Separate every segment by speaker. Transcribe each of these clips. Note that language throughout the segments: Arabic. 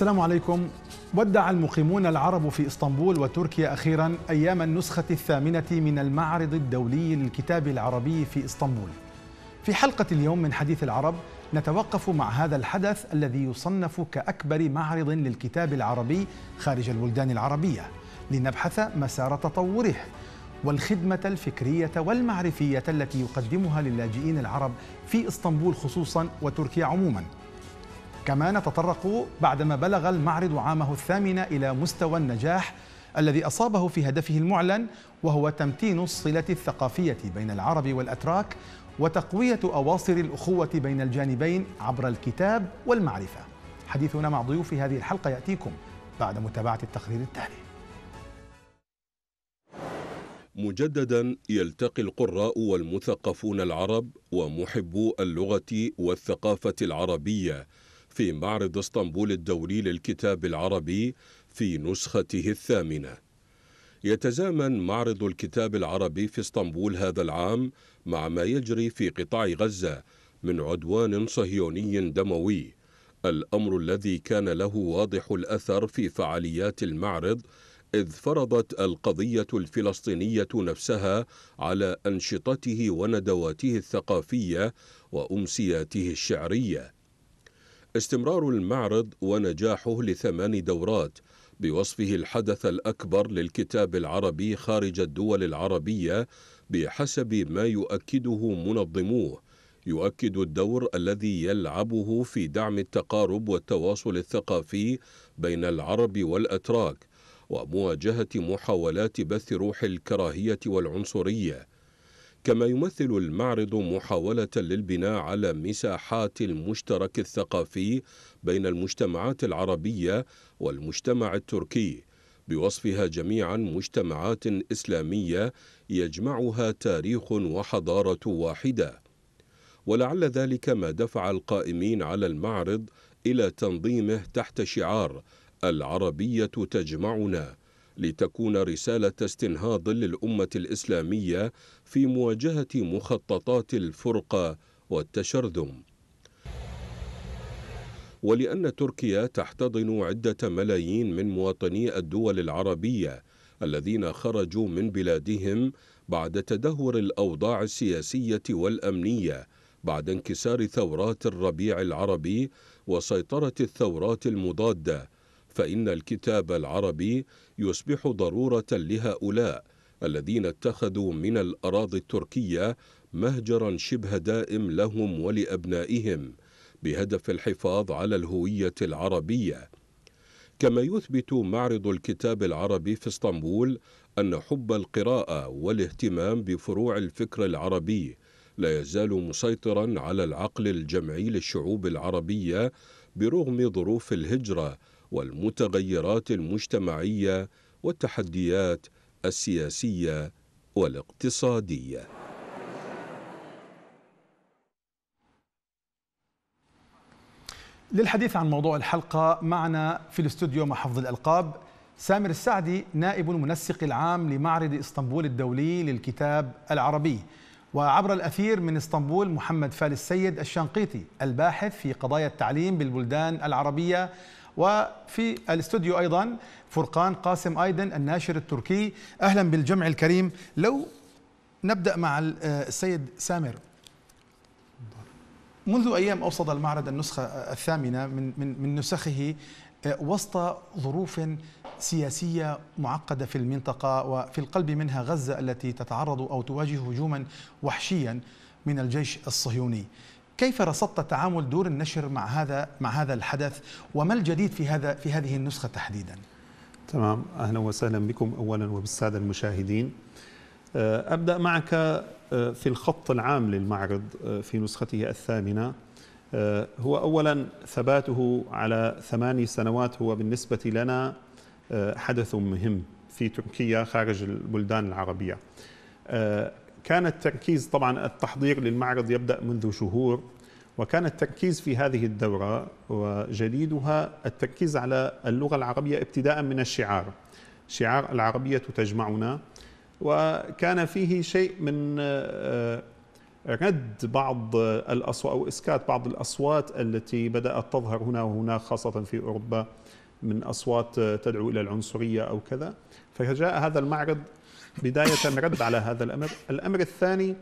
Speaker 1: السلام عليكم ودع المقيمون العرب في اسطنبول وتركيا اخيرا ايام النسخه الثامنه من المعرض الدولي للكتاب العربي في اسطنبول. في حلقه اليوم من حديث العرب نتوقف مع هذا الحدث الذي يصنف كاكبر معرض للكتاب العربي خارج البلدان العربيه لنبحث مسار تطوره والخدمه الفكريه والمعرفيه التي يقدمها للاجئين العرب في اسطنبول خصوصا وتركيا عموما. كما نتطرق بعدما بلغ المعرض عامه الثامن إلى مستوى النجاح الذي أصابه في هدفه المعلن وهو تمتين الصلة الثقافية بين العرب والأتراك وتقوية أواصر الأخوة بين الجانبين عبر الكتاب والمعرفة حديثنا مع ضيوف هذه الحلقة يأتيكم بعد متابعة التقرير التالي
Speaker 2: مجددا يلتقي القراء والمثقفون العرب ومحبو اللغة والثقافة العربية في معرض اسطنبول الدولي للكتاب العربي في نسخته الثامنة يتزامن معرض الكتاب العربي في اسطنبول هذا العام مع ما يجري في قطاع غزة من عدوان صهيوني دموي الأمر الذي كان له واضح الأثر في فعاليات المعرض إذ فرضت القضية الفلسطينية نفسها على أنشطته وندواته الثقافية وأمسياته الشعرية استمرار المعرض ونجاحه لثمان دورات بوصفه الحدث الأكبر للكتاب العربي خارج الدول العربية بحسب ما يؤكده منظموه يؤكد الدور الذي يلعبه في دعم التقارب والتواصل الثقافي بين العرب والأتراك ومواجهة محاولات بث روح الكراهية والعنصرية كما يمثل المعرض محاولة للبناء على مساحات المشترك الثقافي بين المجتمعات العربية والمجتمع التركي بوصفها جميعا مجتمعات إسلامية يجمعها تاريخ وحضارة واحدة ولعل ذلك ما دفع القائمين على المعرض إلى تنظيمه تحت شعار العربية تجمعنا لتكون رسالة استنهاض للأمة الإسلامية في مواجهة مخططات الفرقة والتشرذم ولأن تركيا تحتضن عدة ملايين من مواطني الدول العربية الذين خرجوا من بلادهم بعد تدهور الأوضاع السياسية والأمنية بعد انكسار ثورات الربيع العربي وسيطرة الثورات المضادة فإن الكتاب العربي يصبح ضرورة لهؤلاء الذين اتخذوا من الأراضي التركية مهجرا شبه دائم لهم ولأبنائهم بهدف الحفاظ على الهوية العربية كما يثبت معرض الكتاب العربي في اسطنبول أن حب القراءة والاهتمام بفروع الفكر العربي لا يزال مسيطرا على العقل الجمعي للشعوب العربية برغم ظروف الهجرة والمتغيرات المجتمعية والتحديات السياسية والاقتصادية
Speaker 1: للحديث عن موضوع الحلقة معنا في الاستوديو مع الألقاب سامر السعدي نائب المنسق العام لمعرض اسطنبول الدولي للكتاب العربي وعبر الأثير من اسطنبول محمد فال السيد الشنقيطي الباحث في قضايا التعليم بالبلدان العربية وفي الاستوديو أيضا فرقان قاسم أيدن الناشر التركي أهلا بالجمع الكريم لو نبدأ مع آه، السيد سامر منذ أيام اوصد المعرض النسخة الثامنة من, من, من نسخه آه، وسط ظروف سياسية معقدة في المنطقة وفي القلب منها غزة التي تتعرض أو تواجه هجوما وحشيا من الجيش الصهيوني كيف رصدت تعامل دور النشر مع هذا مع هذا الحدث وما الجديد في هذا في هذه النسخه تحديدا؟
Speaker 3: تمام اهلا وسهلا بكم اولا وبالساده المشاهدين. آه، ابدا معك آه، في الخط العام للمعرض آه، في نسخته الثامنه هو اولا ثباته على ثماني سنوات هو بالنسبه لنا حدث مهم في تركيا خارج البلدان العربيه. كان التركيز طبعا التحضير للمعرض يبدأ منذ شهور وكان التركيز في هذه الدورة وجديدها التركيز على اللغة العربية ابتداء من الشعار شعار العربية تجمعنا وكان فيه شيء من آه، رد بعض الأصوات أو إسكات بعض الأصوات التي بدأت تظهر هنا وهناك خاصة في أوروبا من أصوات تدعو إلى العنصرية أو كذا فجاء هذا المعرض بداية رد على هذا الأمر الأمر الثاني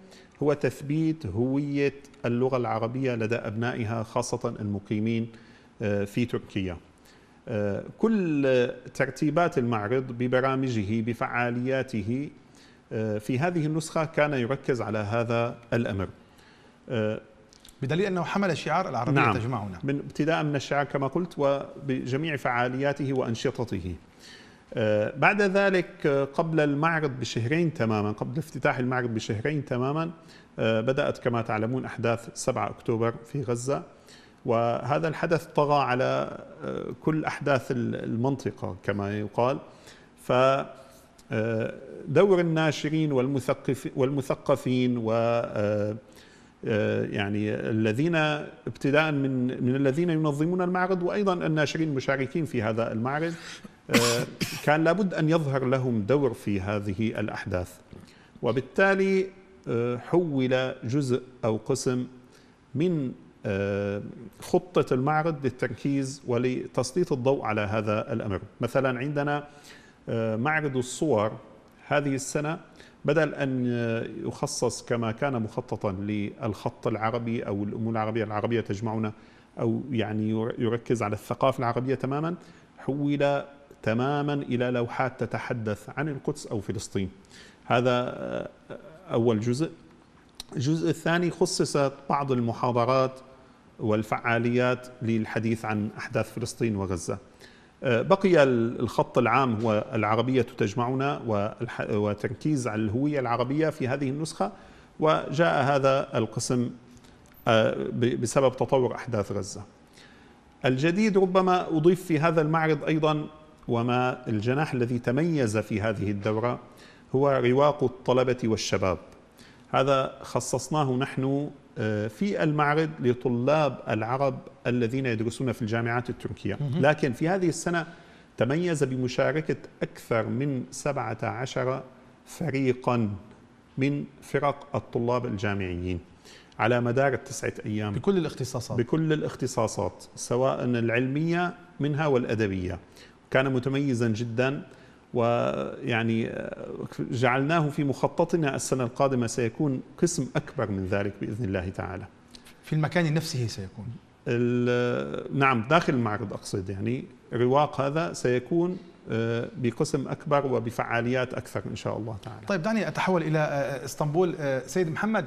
Speaker 3: هو تثبيت هوية اللغة العربية لدى أبنائها خاصة المقيمين آه، في تركيا آه، كل ترتيبات المعرض ببرامجه بفعالياته آه، في هذه النسخة كان يركز على هذا الأمر بدليل أنه حمل شعار العربية نعم تجمعنا من ابتداء من الشعار كما قلت وبجميع فعالياته وأنشطته آه، بعد ذلك آه، قبل المعرض بشهرين تماما قبل افتتاح المعرض بشهرين تماما آه، بدأت كما تعلمون أحداث 7 أكتوبر في غزة وهذا الحدث طغى على كل أحداث المنطقة كما يقال ف دور الناشرين والمثقف والمثقفين و يعني الذين ابتداء من من الذين ينظمون المعرض وايضا الناشرين المشاركين في هذا المعرض آه، كان لابد أن يظهر لهم دور في هذه الأحداث وبالتالي آه، حول جزء أو قسم من آه، خطة المعرض للتركيز ولتسليط الضوء على هذا الأمر مثلا عندنا معرض الصور هذه السنة بدل أن يخصص كما كان مخططا للخط العربي أو الأمور العربية العربية تجمعنا أو يعني يركز على الثقافة العربية تماما حول تماما إلى لوحات تتحدث عن القدس أو فلسطين هذا آه، أول جزء الجزء الثاني خصصت بعض المحاضرات والفعاليات للحديث عن أحداث فلسطين وغزة آه، بقي الخط العام هو العربية تجمعنا وتركيز على الهوية العربية في هذه النسخة وجاء هذا القسم آه، بسبب تطور أحداث غزة الجديد ربما أضيف في هذا المعرض أيضا وما الجناح الذي تميز في هذه الدورة هو رواق الطلبة والشباب هذا خصصناه نحن آه، في المعرض لطلاب العرب الذين يدرسون في الجامعات التركية لكن في هذه السنة تميز بمشاركة أكثر من 17 فريقا من فرق الطلاب الجامعيين على مدار التسعة أيام بكل الاختصاصات بكل الاختصاصات سواء العلمية منها والأدبية كان متميزا جدا ويعني آه، جعلناه في مخططنا السنة القادمة سيكون قسم أكبر من ذلك بإذن الله تعالى
Speaker 1: في المكان نفسه سيكون
Speaker 3: آه، نعم داخل المعرض أقصد يعني رواق هذا سيكون آه، بقسم أكبر وبفعاليات أكثر إن شاء الله تعالى
Speaker 1: طيب دعني أتحول إلى إسطنبول سيد محمد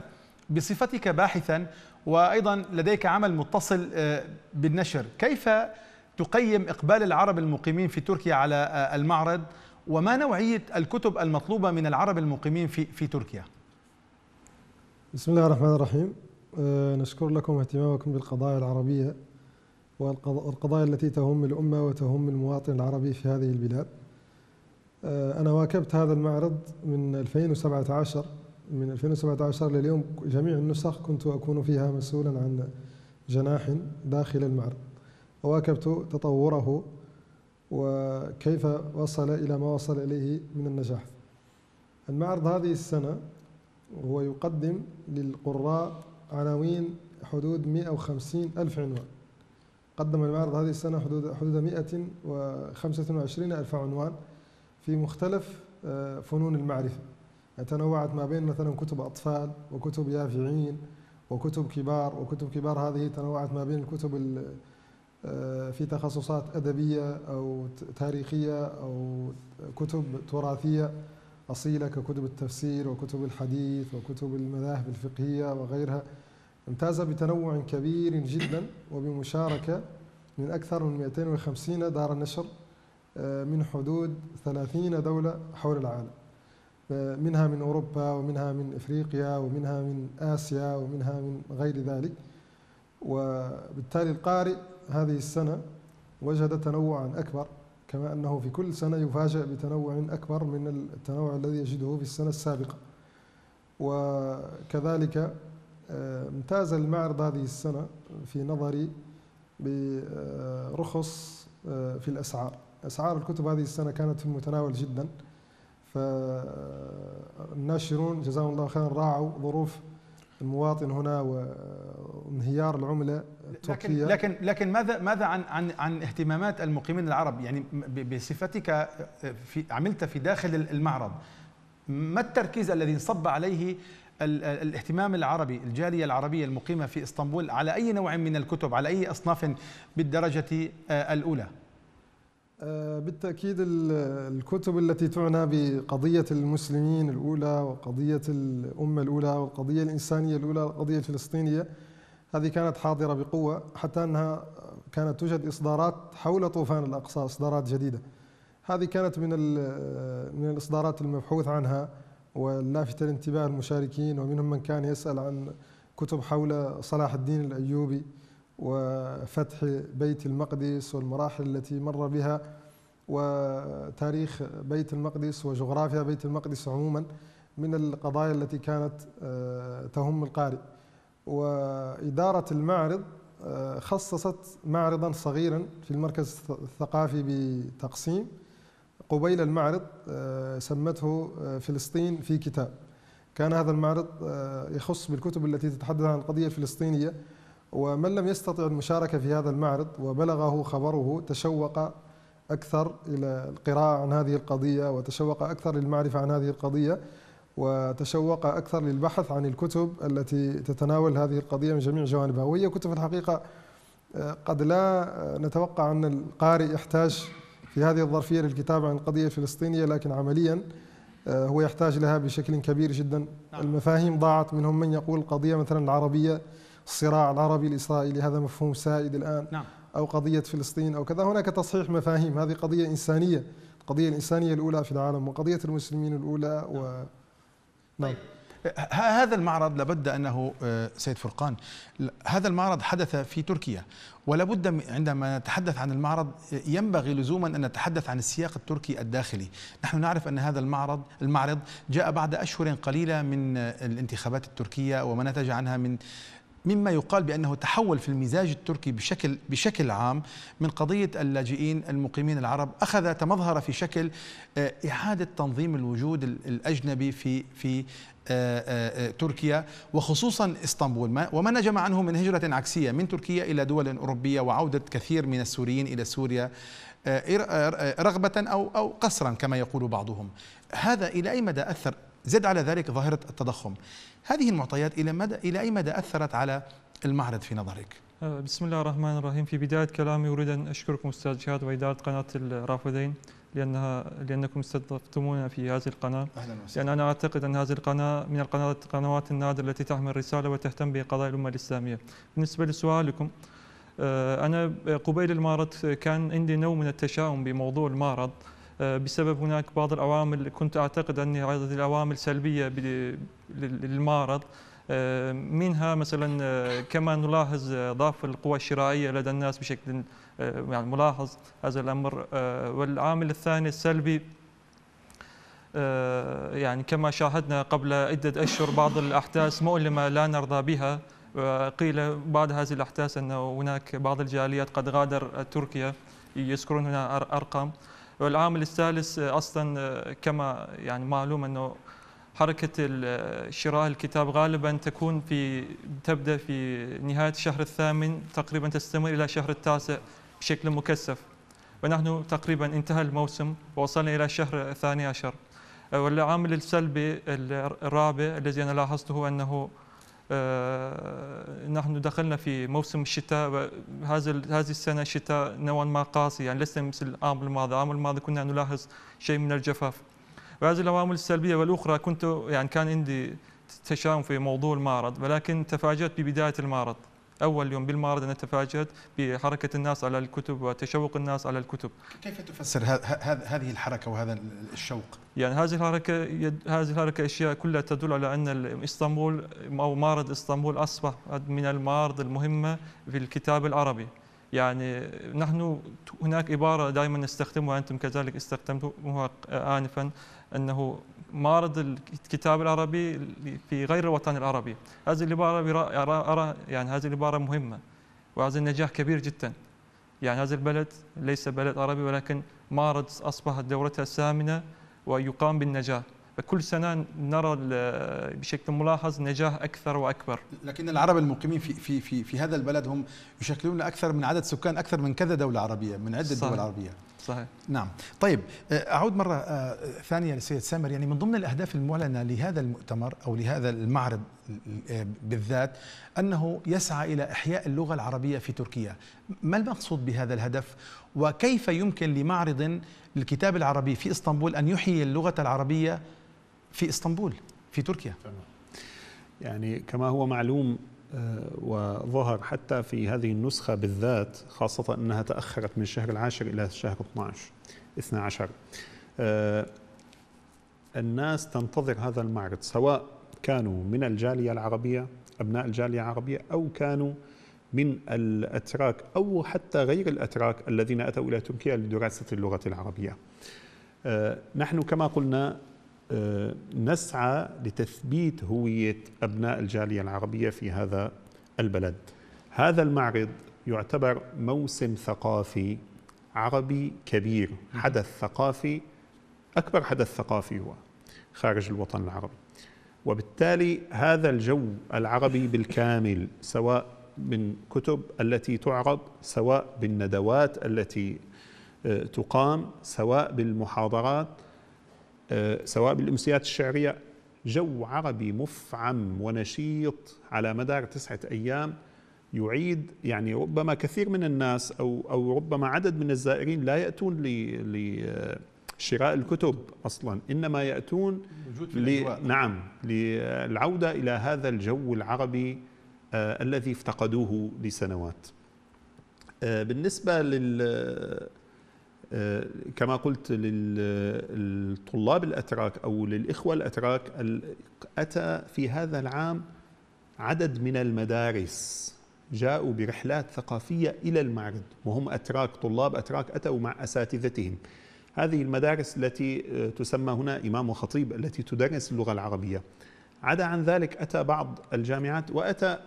Speaker 1: بصفتك باحثا وأيضا لديك عمل متصل بالنشر كيف تقيم إقبال العرب المقيمين في تركيا على آه، المعرض وما نوعية الكتب المطلوبة من العرب المقيمين في, في تركيا
Speaker 4: بسم الله الرحمن الرحيم آه، نشكر لكم اهتمامكم بالقضايا العربية والقضايا التي تهم الأمة وتهم المواطن العربي في هذه البلاد آه، أنا واكبت هذا المعرض من 2017 من 2017 لليوم جميع النسخ كنت أكون فيها مسؤولا عن جناح داخل المعرض وواكبت تطوره وكيف وصل إلى ما وصل إليه من النجاح المعرض هذه السنة هو يقدم للقراء عناوين حدود 150 ألف عنوان قدم المعرض هذه السنة حدود حدود 125 ألف عنوان في مختلف آه، فنون المعرفة يعني تنوعت ما بين مثلا كتب أطفال وكتب يافعين وكتب كبار وكتب كبار هذه تنوعت ما بين الكتب آه، في تخصصات أدبية أو تاريخية أو كتب تراثية أصيلة ككتب التفسير وكتب الحديث وكتب المذاهب الفقهية وغيرها امتاز بتنوع كبير جدا وبمشاركة من أكثر من 250 دار نشر آه، من حدود 30 دولة حول العالم آه، منها من أوروبا ومنها من إفريقيا ومنها من آسيا ومنها من غير ذلك وبالتالي القارئ هذه السنة وجد تنوعا أكبر كما أنه في كل سنة يفاجأ بتنوع أكبر من التنوع الذي يجده في السنة السابقة وكذلك آه، امتاز المعرض هذه السنة في نظري برخص آه، آه، في الأسعار أسعار الكتب هذه السنة كانت في المتناول جدا فالناشرون جزاهم الله خيرا راعوا ظروف المواطن هنا وانهيار العمله التركيه لكن
Speaker 1: لكن, لكن ماذا ماذا عن عن عن اهتمامات المقيمين العرب يعني بصفتك آه، في عملت في داخل المعرض ما التركيز الذي انصب عليه الاهتمام العربي الجاليه العربيه المقيمه في اسطنبول على اي نوع من الكتب على اي اصناف بالدرجه آه، الاولى
Speaker 4: آه، بالتأكيد الكتب التي تعنى بقضية المسلمين الأولى وقضية الأمة الأولى والقضية الإنسانية الأولى والقضية الفلسطينية هذه كانت حاضرة بقوة حتى أنها كانت توجد إصدارات حول طوفان الأقصى إصدارات جديدة هذه كانت من من الإصدارات المبحوث عنها واللافتة لانتباه المشاركين ومنهم من كان يسأل عن كتب حول صلاح الدين الأيوبي وفتح بيت المقدس والمراحل التي مر بها وتاريخ بيت المقدس وجغرافيا بيت المقدس عموما من القضايا التي كانت آه، تهم القارئ وإدارة المعرض آه، خصصت معرضا صغيرا في المركز الثقافي بتقسيم قبيل المعرض آه، سمته فلسطين في كتاب كان هذا المعرض يخص بالكتب التي تتحدث عن القضية الفلسطينية ومن لم يستطع المشاركة في هذا المعرض وبلغه خبره تشوق أكثر إلى القراءة عن هذه القضية وتشوق أكثر للمعرفة عن هذه القضية وتشوق أكثر للبحث عن الكتب التي تتناول هذه القضية من جميع جوانبها وهي كتب الحقيقة آه، قد لا نتوقع أن القارئ يحتاج في هذه الظرفية للكتاب عن القضية الفلسطينية لكن عمليا آه، هو يحتاج لها بشكل كبير جدا نعم. المفاهيم ضاعت منهم من يقول القضية مثلا العربية الصراع العربي الإسرائيلي هذا مفهوم سائد الآن نعم. أو قضية فلسطين أو كذا هناك تصحيح مفاهيم هذه قضية إنسانية القضية الإنسانية الأولى في العالم وقضية المسلمين الأولى نعم. و... نعم.
Speaker 1: نعم. طيب. هذا المعرض لابد انه آه، سيد فرقان هذا المعرض حدث في تركيا ولابد عندما نتحدث عن المعرض ينبغي لزوما ان نتحدث عن السياق التركي الداخلي، نحن نعرف ان هذا المعرض المعرض جاء بعد اشهر قليله من آه، الانتخابات التركيه وما نتج عنها من مما يقال بأنه تحول في المزاج التركي بشكل, بشكل عام من قضية اللاجئين المقيمين العرب أخذ تمظهر في شكل آه، إعادة تنظيم الوجود الأجنبي في, في آه، آه، تركيا وخصوصا اسطنبول وما نجم عنه من هجرة عكسية من تركيا إلى دول أوروبية وعودة كثير من السوريين إلى سوريا رغبة أو, أو قسرا كما يقول بعضهم هذا إلى أي مدى أثر زد على ذلك ظاهرة التضخم هذه المعطيات إلى, مدى إلى أي مدى أثرت على المعرض في نظرك؟
Speaker 5: أه، بسم الله الرحمن الرحيم في بداية كلامي أريد أن أشكركم أستاذ جهاد وإدارة قناة الرافدين لأنها لأنكم استضفتمونا في هذه القناة أهلا وسهلا لأن أنا أعتقد أن هذه القناة من القنوات النادرة التي تحمل رسالة وتهتم بقضايا الأمة الإسلامية بالنسبة لسؤالكم أه، أنا قبيل المعرض كان عندي نوع من التشاؤم بموضوع المعرض آه، بسبب هناك بعض العوامل كنت أعتقد أن هذه العوامل سلبية للمعرض آه، منها مثلا آه، كما نلاحظ ضعف القوى الشرائيه لدى الناس بشكل يعني ملاحظ هذا الامر والعامل الثاني السلبي يعني كما شاهدنا قبل عده اشهر بعض الاحداث مؤلمه لا نرضى بها قيل بعد هذه الاحداث ان هناك بعض الجاليات قد غادر تركيا يذكرون هنا ارقام والعامل الثالث آه، اصلا آه، كما يعني معلوم انه حركه آه، شراء الكتاب غالبا تكون في تبدا في نهايه الشهر الثامن تقريبا تستمر الى شهر التاسع بشكل مكثف ونحن تقريبا انتهى الموسم ووصلنا الى شهر الثاني عشر والعامل السلبي الرابع الذي انا لاحظته انه آه، نحن دخلنا في موسم الشتاء وهذا هذه السنه شتاء نوعا ما قاسي يعني ليس مثل العام الماضي، العام الماضي كنا نلاحظ شيء من الجفاف. وهذه العوامل السلبيه والاخرى كنت يعني كان عندي تشاؤم في موضوع المعرض ولكن تفاجات ببدايه المعرض أول يوم بالمعرض أنا تفاجأت بحركة الناس على الكتب وتشوق الناس على الكتب
Speaker 1: كيف تفسر هذه الحركة وهذا الشوق؟
Speaker 5: يعني هذه الحركة هذه الحركة أشياء كلها تدل على أن إسطنبول أو معرض إسطنبول أصبح من المعارض المهمة في الكتاب العربي يعني نحن هناك عبارة دائما نستخدمها أنتم كذلك استخدمتموها آنفا انه مارد الكتاب العربي في غير الوطن العربي هذه العباره ارى يعني هذه العباره مهمه وهذا النجاح كبير جدا يعني هذا البلد ليس بلد عربي ولكن مارد اصبحت دورتها سامنه ويقام بالنجاح فكل سنه نرى بشكل ملاحظ نجاح اكثر واكبر
Speaker 1: لكن العرب المقيمين في في في في هذا البلد هم يشكلون اكثر من عدد سكان اكثر من كذا دوله عربيه من عده صحيح. دول عربيه
Speaker 5: صحيح نعم طيب
Speaker 1: آه، اعود مره آه، ثانيه للسيد سامر يعني من ضمن الاهداف المعلنه لهذا المؤتمر او لهذا المعرض آه، بالذات انه يسعى الى احياء اللغه العربيه في تركيا ما المقصود بهذا الهدف وكيف يمكن لمعرض للكتاب العربي في اسطنبول ان يحيي اللغه العربيه في اسطنبول في تركيا تمام.
Speaker 3: يعني كما هو معلوم وظهر حتى في هذه النسخة بالذات خاصة أنها تأخرت من الشهر العاشر إلى الشهر 12 12 آه، الناس تنتظر هذا المعرض سواء كانوا من الجالية العربية أبناء الجالية العربية أو كانوا من الأتراك أو حتى غير الأتراك الذين أتوا إلى تركيا لدراسة اللغة العربية آه، نحن كما قلنا آه، نسعى لتثبيت هوية أبناء الجالية العربية في هذا البلد هذا المعرض يعتبر موسم ثقافي عربي كبير حدث ثقافي أكبر حدث ثقافي هو خارج الوطن العربي وبالتالي هذا الجو العربي بالكامل سواء من كتب التي تعرض سواء بالندوات التي آه، تقام سواء بالمحاضرات آه، سواء بالأمسيات الشعرية جو عربي مفعم ونشيط على مدار تسعة أيام يعيد يعني ربما كثير من الناس أو, أو ربما عدد من الزائرين لا يأتون لشراء آه، الكتب أصلا إنما يأتون ل... نعم للعودة إلى هذا الجو العربي آه الذي افتقدوه لسنوات آه بالنسبة لل آه، كما قلت للطلاب الأتراك أو للإخوة الأتراك أتى في هذا العام عدد من المدارس جاءوا برحلات ثقافية إلى المعرض وهم أتراك طلاب أتراك أتوا مع أساتذتهم هذه المدارس التي آه، تسمى هنا إمام وخطيب التي تدرس اللغة العربية عدا عن ذلك أتى بعض الجامعات وأتى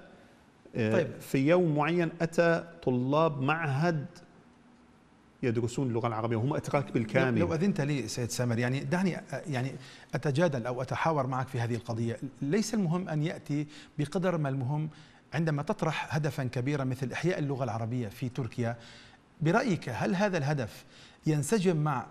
Speaker 3: آه، طيب. في يوم معين أتى طلاب معهد يدرسون اللغه العربيه وهم اتراك بالكامل لو
Speaker 1: اذنت لي سيد سامر يعني دعني يعني اتجادل او اتحاور معك في هذه القضيه ليس المهم ان ياتي بقدر ما المهم عندما تطرح هدفا كبيرا مثل احياء اللغه العربيه في تركيا برايك هل هذا الهدف ينسجم مع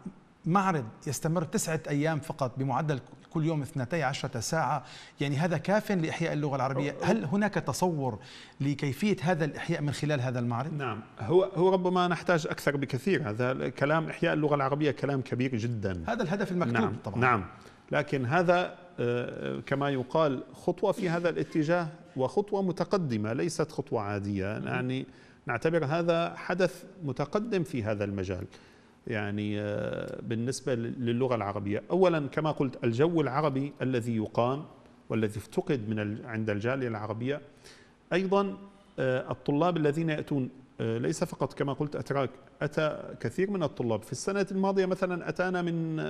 Speaker 1: معرض يستمر تسعة أيام فقط بمعدل كل يوم اثنتي عشرة ساعة يعني هذا كاف لإحياء اللغة العربية هل هناك تصور لكيفية هذا الإحياء من خلال هذا المعرض؟ نعم
Speaker 3: هو, هو ربما نحتاج أكثر بكثير هذا كلام إحياء اللغة العربية كلام كبير جدا هذا الهدف المكتوب نعم طبعا نعم لكن هذا آه، كما يقال خطوة في هذا الاتجاه وخطوة متقدمة ليست خطوة عادية يعني نعتبر هذا حدث متقدم في هذا المجال يعني آه، بالنسبة للغة العربية أولا كما قلت الجو العربي الذي يقام والذي افتقد من عند الجالية العربية أيضا آه، الطلاب الذين يأتون آه، ليس فقط كما قلت أتراك أتى كثير من الطلاب في السنة الماضية مثلا أتانا من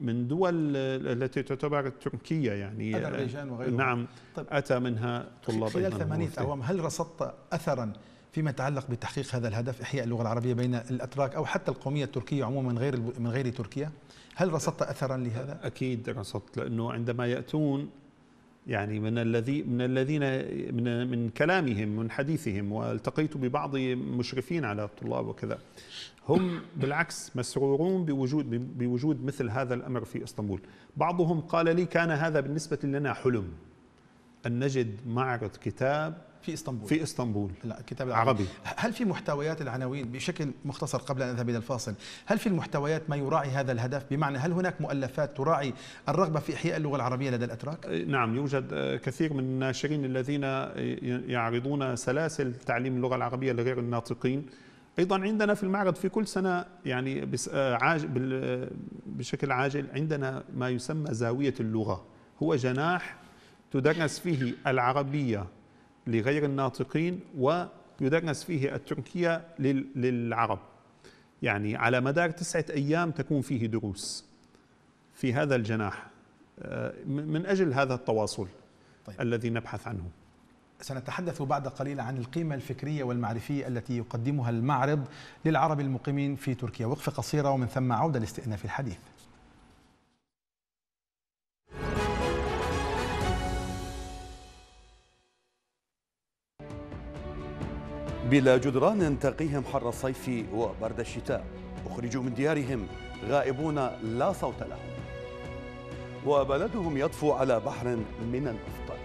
Speaker 3: من دول التي تعتبر تركية يعني أذربيجان وغيرها نعم طيب، أتى منها طلاب خلال ثمانية أعوام
Speaker 1: هل رصدت أثرا فيما يتعلق بتحقيق هذا الهدف إحياء اللغة العربية بين الأتراك أو حتى القومية التركية عموما غير من غير تركيا هل رصدت أثرا لهذا؟
Speaker 3: أكيد رصدت لأنه عندما يأتون يعني من الذي من الذين من من كلامهم من حديثهم والتقيت ببعض مشرفين على الطلاب وكذا هم بالعكس مسرورون بوجود بوجود مثل هذا الامر في اسطنبول بعضهم قال لي كان هذا بالنسبه
Speaker 1: لنا حلم ان نجد معرض كتاب في اسطنبول في اسطنبول لا كتاب عربي هل في محتويات العناوين بشكل مختصر قبل ان اذهب الى الفاصل هل في المحتويات ما يراعي هذا الهدف بمعنى هل هناك مؤلفات تراعي الرغبه في احياء اللغه العربيه لدى الاتراك
Speaker 3: نعم يوجد آه، كثير من الناشرين الذين آه، يعرضون سلاسل تعليم اللغه العربيه لغير الناطقين ايضا عندنا في المعرض في كل سنه يعني آه، بشكل عاجل عندنا ما يسمى زاويه اللغه هو جناح تدرس فيه العربيه لغير الناطقين ويدرس فيه التركية للعرب يعني على مدار تسعة أيام تكون فيه دروس في هذا الجناح آه، من أجل هذا التواصل طيب. الذي نبحث عنه
Speaker 1: سنتحدث بعد قليل عن القيمة الفكرية والمعرفية التي يقدمها المعرض للعرب المقيمين في تركيا وقفة قصيرة ومن ثم عودة لاستئناف الحديث
Speaker 3: بلا جدران تقيهم حر الصيف وبرد الشتاء أخرجوا من ديارهم غائبون لا صوت لهم وبلدهم يطفو على بحر من النفط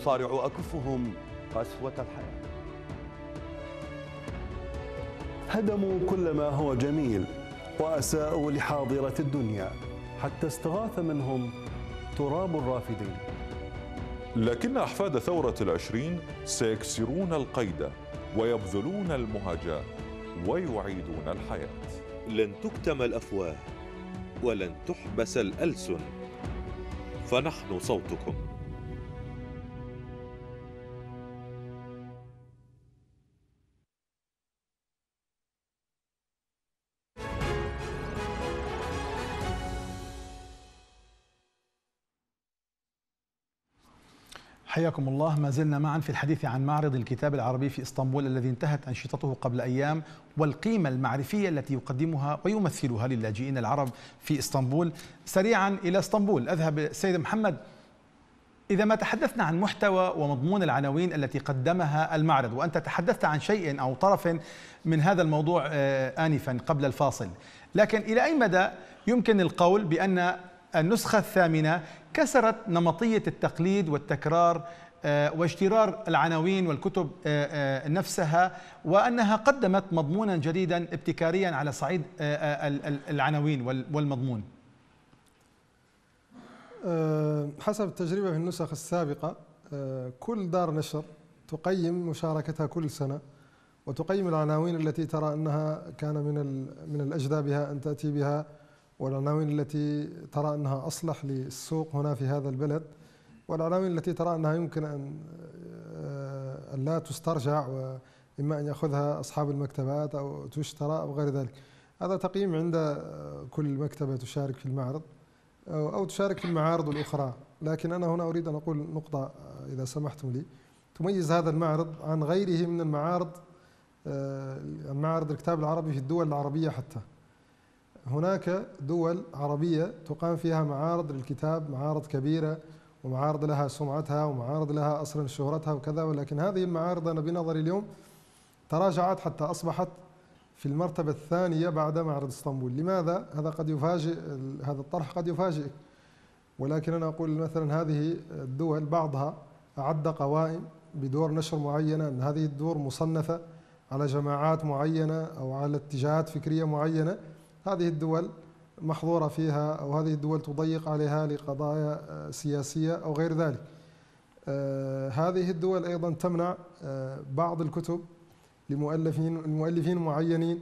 Speaker 2: تصارع أكفهم قسوة الحياة
Speaker 3: هدموا كل ما هو جميل وأساءوا لحاضرة الدنيا حتى استغاث منهم تراب الرافدين
Speaker 2: لكن أحفاد ثورة العشرين سيكسرون القيد ويبذلون المهجة ويعيدون الحياة لن تكتم الأفواه ولن تحبس الألسن فنحن صوتكم
Speaker 1: حياكم الله ما زلنا معا في الحديث عن معرض الكتاب العربي في اسطنبول الذي انتهت انشطته قبل ايام والقيمه المعرفيه التي يقدمها ويمثلها للاجئين العرب في اسطنبول سريعا الى اسطنبول اذهب سيد محمد إذا ما تحدثنا عن محتوى ومضمون العناوين التي قدمها المعرض وأنت تحدثت عن شيء أو طرف من هذا الموضوع آه، آنفا قبل الفاصل لكن إلى أي مدى يمكن القول بأن النسخة الثامنة كسرت نمطية التقليد والتكرار آه، واجترار العناوين والكتب آه، آه، نفسها وأنها قدمت مضمونا جديدا ابتكاريا على صعيد العناوين والمضمون
Speaker 4: حسب التجربة في النسخ السابقة كل دار نشر تقيم مشاركتها كل سنة وتقيم العناوين التي ترى أنها كان من من الأجدى بها أن تأتي بها والعناوين التي ترى أنها أصلح للسوق هنا في هذا البلد والعناوين التي ترى أنها يمكن أن آه، لا تسترجع وإما أن يأخذها أصحاب المكتبات أو تشترى أو غير ذلك هذا تقييم عند آه، كل مكتبة تشارك في المعرض أو تشارك في المعارض الأخرى لكن أنا هنا أريد أن أقول نقطة آه، إذا سمحتم لي تميز هذا المعرض عن غيره من المعارض معرض الكتاب العربي في الدول العربية حتى هناك دول عربية تقام فيها معارض للكتاب معارض كبيرة ومعارض لها سمعتها ومعارض لها أصلا شهرتها وكذا ولكن هذه المعارض أنا بنظري اليوم تراجعت حتى أصبحت في المرتبة الثانية بعد معرض اسطنبول لماذا؟ هذا قد يفاجئ هذا الطرح قد يفاجئك ولكن أنا أقول مثلا هذه الدول بعضها أعد قوائم بدور نشر معينة أن هذه الدور مصنفة على جماعات معينة أو على اتجاهات فكرية معينة هذه الدول محظورة فيها أو هذه الدول تضيق عليها لقضايا آه، سياسية أو غير ذلك آه، هذه الدول أيضا تمنع آه، بعض الكتب لمؤلفين المؤلفين معينين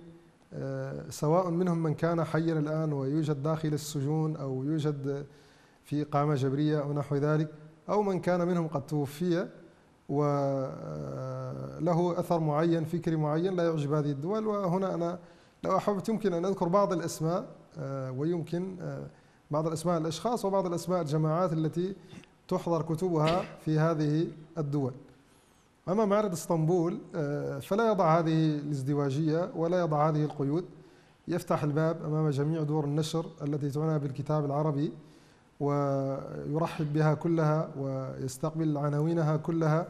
Speaker 4: سواء منهم من كان حيا الآن ويوجد داخل السجون أو يوجد في قامة جبرية أو نحو ذلك أو من كان منهم قد توفي وله أثر معين فكري معين لا يعجب هذه الدول وهنا أنا لو أحببت يمكن أن أذكر بعض الأسماء آه، ويمكن آه، بعض الأسماء الأشخاص وبعض الأسماء الجماعات التي تحضر كتبها في هذه الدول أما معرض اسطنبول آه، فلا يضع هذه الازدواجية ولا يضع هذه القيود يفتح الباب أمام جميع دور النشر التي تعنى بالكتاب العربي ويرحب بها كلها ويستقبل عناوينها كلها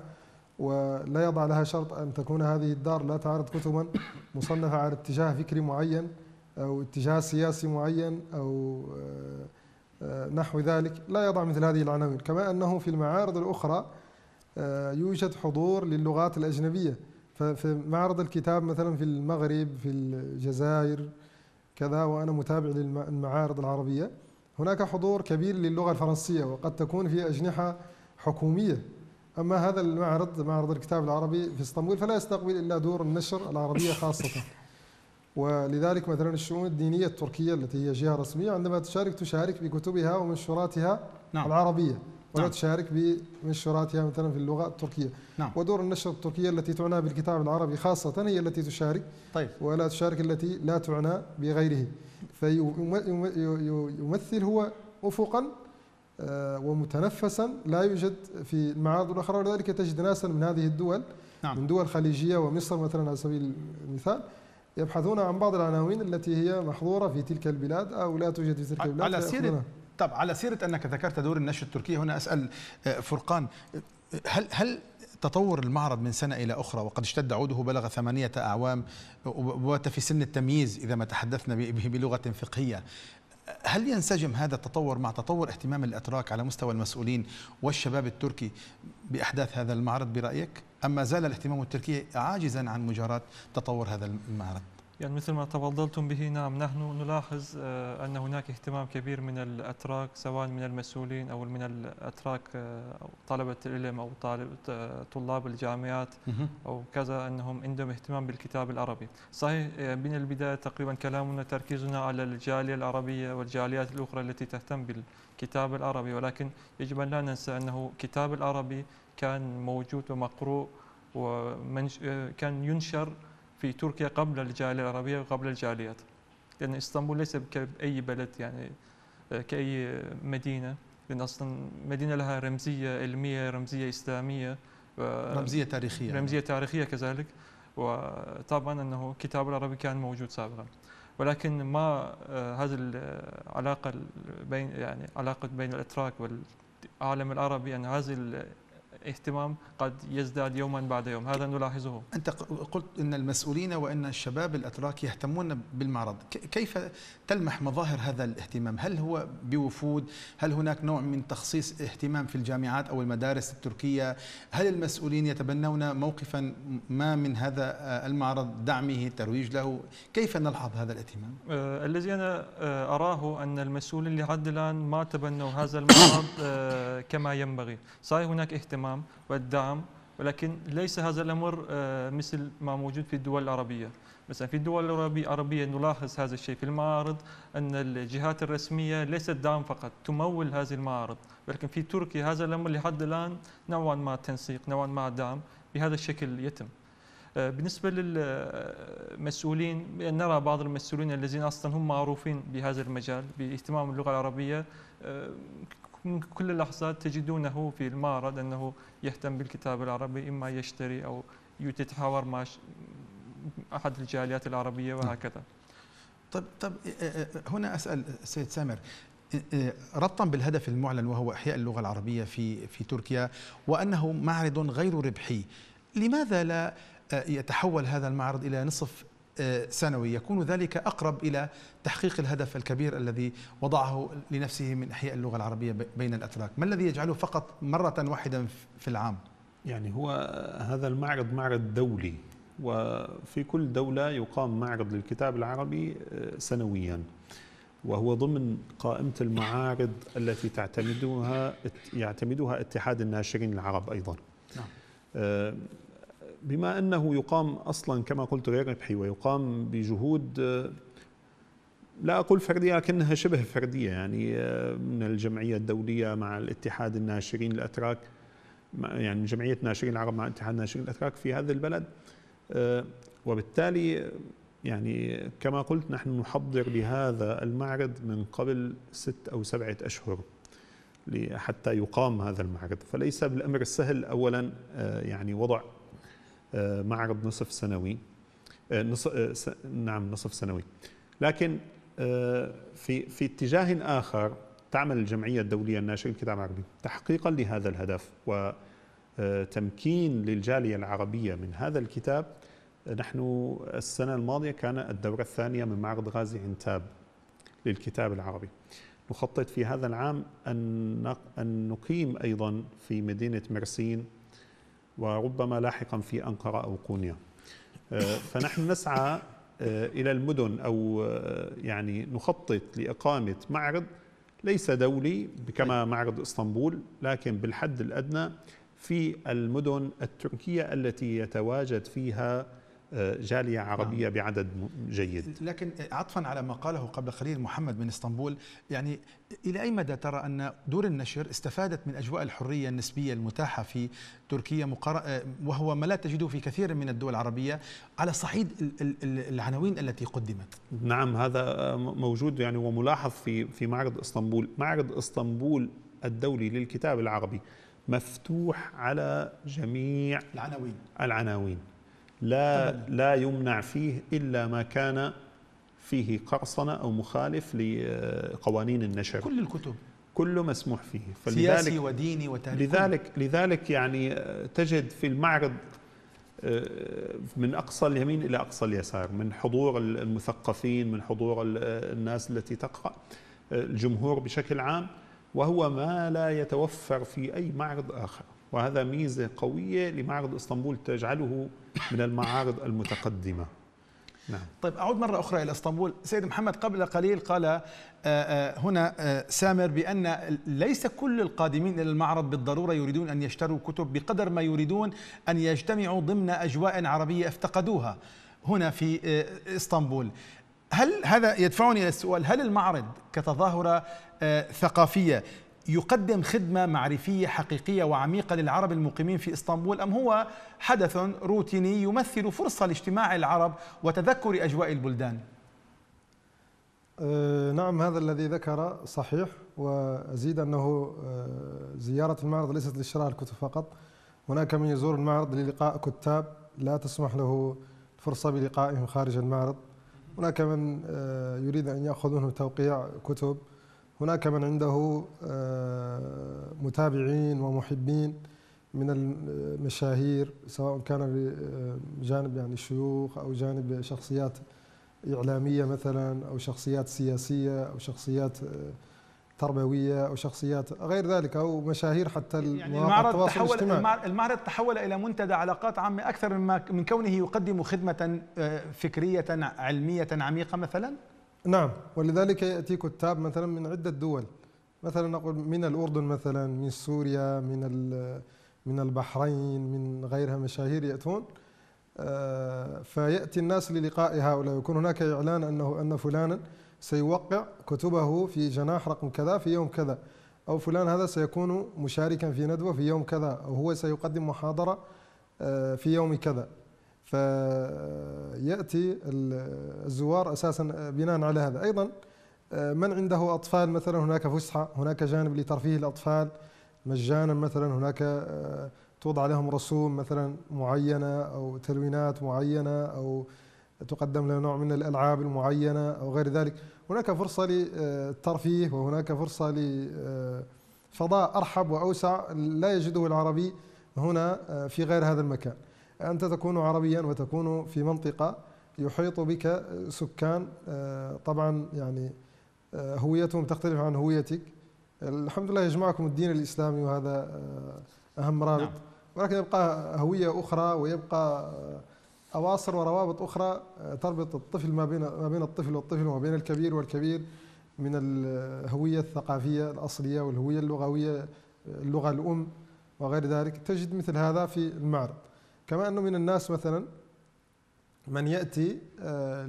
Speaker 4: ولا يضع لها شرط أن تكون هذه الدار لا تعرض كتبا مصنفة على اتجاه فكري معين أو اتجاه سياسي معين أو آه، آه، نحو ذلك لا يضع مثل هذه العناوين كما أنه في المعارض الأخرى آه، يوجد حضور للغات الأجنبية ففي معرض الكتاب مثلا في المغرب في الجزائر كذا وأنا متابع للمعارض العربية هناك حضور كبير للغة الفرنسية وقد تكون في أجنحة حكومية أما هذا المعرض معرض الكتاب العربي في اسطنبول فلا يستقبل إلا دور النشر العربية خاصة ولذلك مثلا الشؤون الدينية التركية التي هي جهة رسمية عندما تشارك تشارك بكتبها ومنشوراتها نعم. العربية ولا نعم. تشارك بمنشوراتها مثلا في اللغة التركية نعم. ودور النشر التركية التي تعنى بالكتاب العربي خاصة هي التي تشارك طيب. ولا تشارك التي لا تعنى بغيره فيمثل هو أفقا آه، ومتنفسا لا يوجد في المعارض الأخرى ولذلك تجد ناسا من هذه الدول نعم. من دول خليجية ومصر مثلا على سبيل المثال يبحثون عن بعض العناوين التي هي محظورة في تلك البلاد أو لا توجد في تلك البلاد على سيرة
Speaker 1: طب على سيرة أنك ذكرت دور النشر التركي هنا أسأل آه، فرقان هل هل تطور المعرض من سنة إلى أخرى وقد اشتد عوده بلغ ثمانية أعوام وبات في سن التمييز إذا ما تحدثنا بلغة فقهية هل ينسجم هذا التطور مع تطور اهتمام الأتراك على مستوى المسؤولين والشباب التركي بأحداث هذا المعرض برأيك؟ أم ما زال الاهتمام التركي عاجزا عن مجاراة تطور هذا المعرض؟
Speaker 5: يعني مثل ما تفضلتم به نعم نحن نلاحظ آه، أن هناك اهتمام كبير من الأتراك سواء من المسؤولين أو من الأتراك آه، أو طلبة العلم أو طالب آه، طلاب الجامعات أو كذا أنهم عندهم اهتمام بالكتاب العربي صحيح من البداية تقريبا كلامنا تركيزنا على الجالية العربية والجاليات الأخرى التي تهتم بالكتاب العربي ولكن يجب أن لا ننسى أنه كتاب العربي كان موجود ومقروء وكان ينشر في تركيا قبل الجالية العربية وقبل الجاليات لأن يعني اسطنبول ليس كأي بلد يعني آه، كأي مدينة لأن أصلا مدينة لها رمزية علمية رمزية إسلامية رمزية تاريخية رمزية تاريخية كذلك وطبعا أنه كتاب العربي كان موجود سابقا ولكن ما آه، هذه العلاقة بين يعني علاقة بين الأتراك والعالم العربي أن يعني هذه اهتمام قد يزداد يوما بعد يوم هذا نلاحظه أنت
Speaker 1: قلت أن المسؤولين وأن الشباب الأتراك يهتمون بالمعرض كيف تلمح مظاهر هذا الاهتمام هل هو بوفود هل هناك نوع من تخصيص اهتمام في الجامعات أو المدارس التركية هل المسؤولين يتبنون موقفا ما من هذا المعرض دعمه ترويج له كيف نلحظ هذا الاهتمام
Speaker 5: آه الذي أنا أه، أراه أن المسؤولين لحد الآن ما تبنوا هذا المعرض آه كما ينبغي صحيح هناك اهتمام الاهتمام والدعم ولكن ليس هذا الامر آه، مثل ما موجود في الدول العربيه مثلا في الدول العربيه نلاحظ هذا الشيء في المعارض ان الجهات الرسميه ليست دعم فقط تمول هذه المعارض ولكن في تركيا هذا الامر لحد الان نوعا ما تنسيق نوعا ما دعم بهذا الشكل يتم آه، بالنسبة للمسؤولين نرى بعض المسؤولين الذين أصلا هم معروفين بهذا المجال باهتمام اللغة العربية آه، من كل اللحظات تجدونه في المعرض أنه يهتم بالكتاب العربي إما يشتري أو يتحاور مع أحد الجاليات العربية نعم. وهكذا طب, طب إيه، إيه، إيه، هنا
Speaker 1: أسأل سيد سامر ربطا بالهدف المعلن وهو إحياء اللغة العربية في, في تركيا وأنه معرض غير ربحي لماذا لا آه، يتحول هذا المعرض إلى نصف سنوي يكون ذلك أقرب إلى تحقيق الهدف الكبير الذي وضعه لنفسه من إحياء اللغة العربية بين الأتراك ما الذي يجعله فقط مرة واحدة في العام؟
Speaker 3: يعني هو هذا المعرض معرض دولي وفي كل دولة يقام معرض للكتاب العربي آه، سنويا وهو ضمن قائمة المعارض التي تعتمدها يعتمدها اتحاد الناشرين العرب أيضا نعم. آه، بما أنه يقام أصلا كما قلت غير ربحي ويقام بجهود آه، لا أقول فردية لكنها شبه فردية يعني آه، من الجمعية الدولية مع الاتحاد الناشرين الأتراك يعني جمعية ناشرين العرب مع اتحاد ناشرين الأتراك في هذا البلد آه، وبالتالي يعني كما قلت نحن نحضر لهذا المعرض من قبل ست أو سبعة أشهر حتى يقام هذا المعرض فليس بالأمر السهل أولا يعني وضع آه، معرض نصف سنوي آه، نصف آه، نعم نصف سنوي لكن في في اتجاه اخر تعمل الجمعيه الدوليه الناشئه للكتاب العربي تحقيقا لهذا الهدف وتمكين للجاليه العربيه من هذا الكتاب نحن السنه الماضيه كان الدوره الثانيه من معرض غازي عنتاب للكتاب العربي نخطط في هذا العام ان نقيم ايضا في مدينه مرسين وربما لاحقا في أنقرة أو قونيا آه، فنحن نسعى آه، إلى المدن أو آه، يعني نخطط لإقامة معرض ليس دولي كما طيب. معرض اسطنبول لكن بالحد الأدنى في المدن التركية التي يتواجد فيها جاليه نعم. عربيه نعم. بعدد جيد
Speaker 1: لكن عطفا على ما قاله قبل قليل محمد من اسطنبول يعني الى اي مدى ترى ان دور النشر استفادت من اجواء الحريه النسبيه المتاحه في تركيا وهو ما لا تجده في كثير من الدول العربيه على صعيد العناوين التي قدمت
Speaker 3: نعم هذا موجود يعني وملاحظ في في معرض اسطنبول معرض اسطنبول الدولي للكتاب العربي مفتوح على جميع العناوين العناوين لا لا يمنع فيه إلا ما كان فيه قرصنة أو مخالف لقوانين النشر كل الكتب كله مسموح فيه فلذلك سياسي وديني وتاريخي لذلك لذلك يعني آه، تجد في المعرض آه، من اقصى اليمين الى اقصى اليسار من حضور المثقفين من حضور آه، الناس التي تقرا الجمهور بشكل عام وهو ما لا يتوفر في اي معرض اخر وهذا ميزه قويه لمعرض اسطنبول تجعله من المعارض المتقدمة
Speaker 1: نعم. طيب أعود مرة أخرى إلى اسطنبول سيد محمد قبل قليل قال آه، آه، هنا آه، سامر بأن ليس كل القادمين إلى المعرض بالضرورة يريدون أن يشتروا كتب بقدر ما يريدون أن يجتمعوا ضمن أجواء عربية افتقدوها هنا في اسطنبول هل هذا يدفعني إلى السؤال هل المعرض كتظاهرة ثقافية يقدم خدمة معرفية حقيقية وعميقة للعرب المقيمين في إسطنبول أم هو حدث روتيني يمثل فرصة لاجتماع العرب وتذكر أجواء البلدان
Speaker 4: أه، نعم هذا الذي ذكر صحيح وأزيد أنه أه، زيارة المعرض ليست لشراء الكتب فقط هناك من يزور المعرض للقاء كتاب لا تسمح له فرصة بلقائهم خارج المعرض هناك من أه، يريد أن يأخذ منه توقيع كتب هناك من عنده آه، متابعين ومحبين من المشاهير سواء كان بجانب آه، يعني شيوخ أو جانب شخصيات إعلامية مثلا أو شخصيات سياسية أو شخصيات آه، تربويه او شخصيات غير ذلك او مشاهير حتى يعني المعرض تحول
Speaker 1: المعرض تحول الى منتدى علاقات عامه اكثر مما من كونه يقدم خدمه فكريه علميه عميقه مثلا نعم ولذلك يأتي
Speaker 4: كتاب مثلا من عدة دول مثلا نقول من الأردن مثلا من سوريا من من البحرين من غيرها مشاهير يأتون آه، فيأتي الناس للقاء هؤلاء ويكون هناك إعلان أنه أن فلانا سيوقع كتبه في جناح رقم كذا في يوم كذا أو فلان هذا سيكون مشاركا في ندوة في يوم كذا أو هو سيقدم محاضرة آه، في يوم كذا فياتي الزوار اساسا بناء على هذا ايضا من عنده اطفال مثلا هناك فسحه هناك جانب لترفيه الاطفال مجانا مثلا هناك آه، توضع لهم رسوم مثلا معينه او تلوينات معينه او تقدم لهم نوع من الالعاب المعينه او غير ذلك هناك فرصه للترفيه وهناك فرصه لفضاء آه، ارحب واوسع لا يجده العربي هنا آه، في غير هذا المكان أنت تكون عربيا وتكون في منطقة يحيط بك سكان آه، طبعا يعني آه، هويتهم تختلف عن هويتك الحمد لله يجمعكم الدين الإسلامي وهذا آه، أهم رابط نعم. ولكن يبقى هوية أخرى ويبقى أواصر وروابط أخرى تربط الطفل ما بين ما بين الطفل والطفل وما بين الكبير والكبير من الهوية الثقافية الأصلية والهوية اللغوية اللغة الأم وغير ذلك تجد مثل هذا في المعرض كما أنه من الناس مثلا من يأتي آه،